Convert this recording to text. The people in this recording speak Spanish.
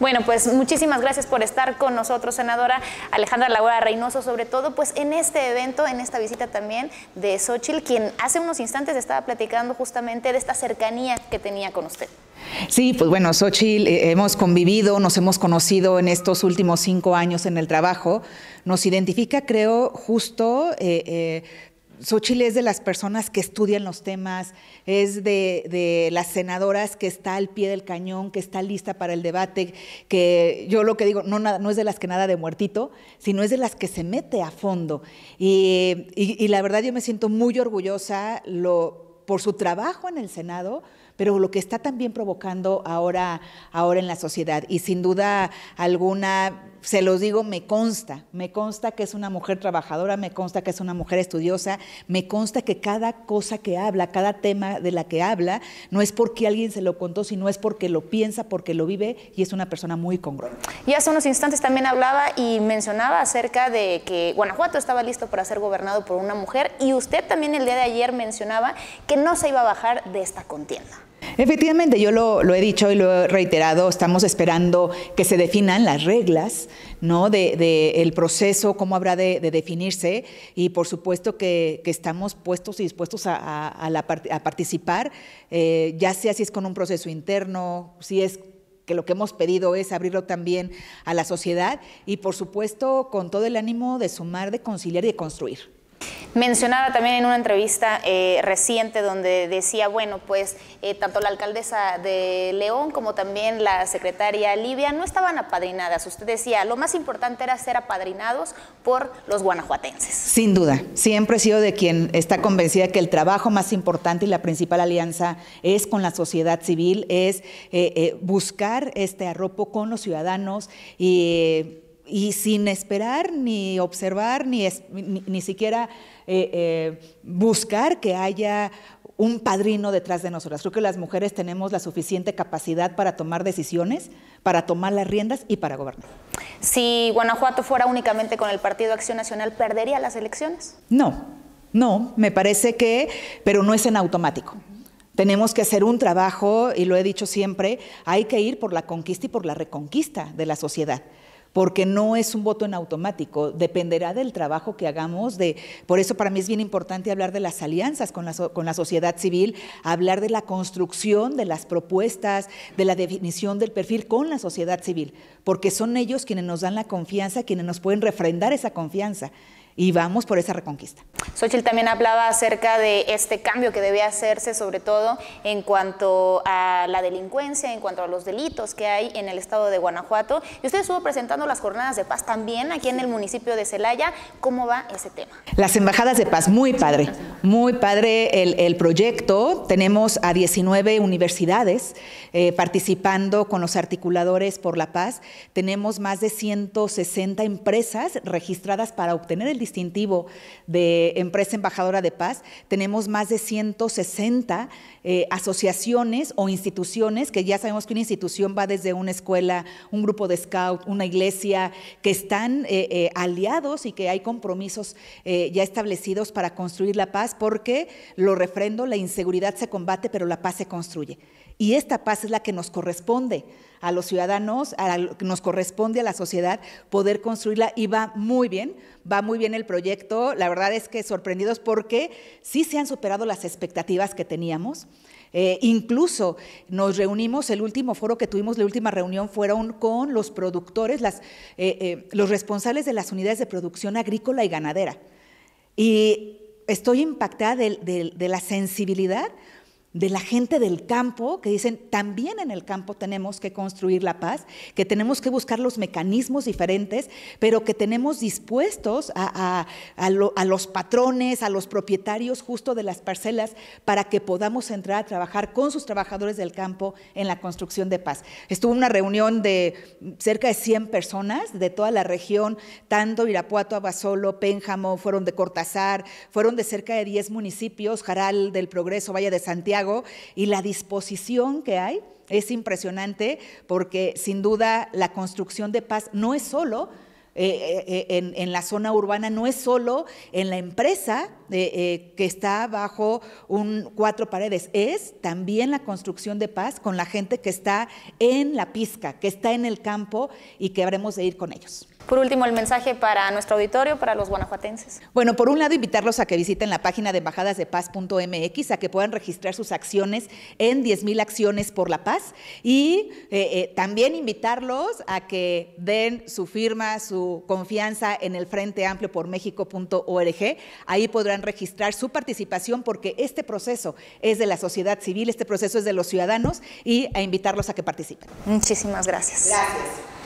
Bueno, pues muchísimas gracias por estar con nosotros, senadora Alejandra Laura Reynoso, sobre todo pues en este evento, en esta visita también de Xochitl, quien hace unos instantes estaba platicando justamente de esta cercanía que tenía con usted. Sí, pues bueno, Xochitl, eh, hemos convivido, nos hemos conocido en estos últimos cinco años en el trabajo. Nos identifica, creo, justo eh, eh, Xochitl es de las personas que estudian los temas, es de, las senadoras que está al pie del cañón, que está lista para el debate, que yo lo que digo, no, es de las que nada de muertito, sino es de las que se mete a fondo. Y, y la verdad yo me siento muy orgullosa, lo por su trabajo en el Senado, pero lo que está también provocando ahora, ahora en la sociedad. Y sin duda alguna, se los digo, me consta, me consta que es una mujer trabajadora, me consta que es una mujer estudiosa, me consta que cada cosa que habla, cada tema de la que habla, no es porque alguien se lo contó, sino es porque lo piensa, porque lo vive y es una persona muy congruente. Y hace unos instantes también hablaba y mencionaba acerca de que Guanajuato estaba listo para ser gobernado por una mujer y usted también el día de ayer mencionaba que no se iba a bajar de esta contienda. Efectivamente, yo lo, he dicho y lo he reiterado, estamos esperando que se definan las reglas ¿no? del de, el proceso, cómo habrá de, definirse y por supuesto que, estamos puestos y dispuestos a, participar, eh, ya sea si es con un proceso interno, si es que lo que hemos pedido es abrirlo también a la sociedad y por supuesto con todo el ánimo de sumar, de conciliar y de construir. Mencionaba también en una entrevista eh, reciente donde decía, bueno, pues eh, tanto la alcaldesa de León como también la secretaria Libia no estaban apadrinadas. Usted decía, lo más importante era ser apadrinados por los guanajuatenses. Sin duda, siempre he sido de quien está convencida que el trabajo más importante y la principal alianza es con la sociedad civil, es eh, buscar este arropo con los ciudadanos y y sin esperar ni observar ni, ni, siquiera eh, eh, buscar que haya un padrino detrás de nosotras. Creo que las mujeres tenemos la suficiente capacidad para tomar decisiones, para tomar las riendas y para gobernar. Si Guanajuato fuera únicamente con el Partido Acción Nacional, ¿perdería las elecciones? No, no, me parece que, pero no es en automático. Tenemos que hacer un trabajo, y lo he dicho siempre, hay que ir por la conquista y por la reconquista de la sociedad porque no es un voto en automático, dependerá del trabajo que hagamos, de, por eso para mí es bien importante hablar de las alianzas con la, con la sociedad civil, hablar de la construcción de las propuestas, de la definición del perfil con la sociedad civil, porque son ellos quienes nos dan la confianza, quienes nos pueden refrendar esa confianza y vamos por esa reconquista. Xochitl también hablaba acerca de este cambio que debe hacerse, sobre todo en cuanto a la delincuencia, en cuanto a los delitos que hay en el estado de Guanajuato. Y usted estuvo presentando las jornadas de paz también aquí en el municipio de Celaya. ¿Cómo va ese tema? Las embajadas de paz, muy padre. Muy padre el, proyecto. Tenemos a 19 universidades eh, participando con los articuladores por la paz. Tenemos más de 160 empresas registradas para obtener el distintivo de empresa embajadora de paz. Tenemos más de 160 eh, asociaciones o instituciones, que ya sabemos que una institución va desde una escuela, un grupo de scout, una iglesia, que están eh, aliados y que hay compromisos ya establecidos para construir la paz porque, lo refrendo, la inseguridad se combate, pero la paz se construye. Y esta paz es la que nos corresponde a los ciudadanos, nos corresponde a la sociedad poder construirla y va muy bien, va muy bien el proyecto. La verdad es que sorprendidos porque sí se han superado las expectativas que teníamos. Eh, incluso nos reunimos, el último foro que tuvimos, la última reunión fueron con los productores, eh, eh, los responsables de las unidades de producción agrícola y ganadera. Y estoy impactada de, de la sensibilidad de la gente del campo, que dicen, también en el campo tenemos que construir la paz, que tenemos que buscar los mecanismos diferentes, pero que tenemos dispuestos a, a, los patrones, a los propietarios justo de las parcelas, para que podamos entrar a trabajar con sus trabajadores del campo en la construcción de paz. Estuvo una reunión de cerca de 100 personas de toda la región, tanto Irapuato, Abasolo, Pénjamo, fueron de Cortázar, fueron de cerca de 10 municipios, Jaral del Progreso, Valle de Santiago, y la disposición que hay es impresionante porque sin duda la construcción de paz no es solo eh, eh, eh, en, la zona urbana, no es solo en la empresa que está bajo un cuatro paredes, es también la construcción de paz con la gente que está en la pizca, que está en el campo y que habremos de ir con ellos. Por último, el mensaje para nuestro auditorio, para los guanajuatenses. Bueno, por un lado, invitarlos a que visiten la página de embajadasdepaz.mx, a que puedan registrar sus acciones en 10.000 acciones por la paz y eh, eh, también invitarlos a que den su firma, su confianza en el Frente Amplio por México.org. Ahí podrán registrar su participación porque este proceso es de la sociedad civil, este proceso es de los ciudadanos y a invitarlos a que participen. Muchísimas gracias. Gracias.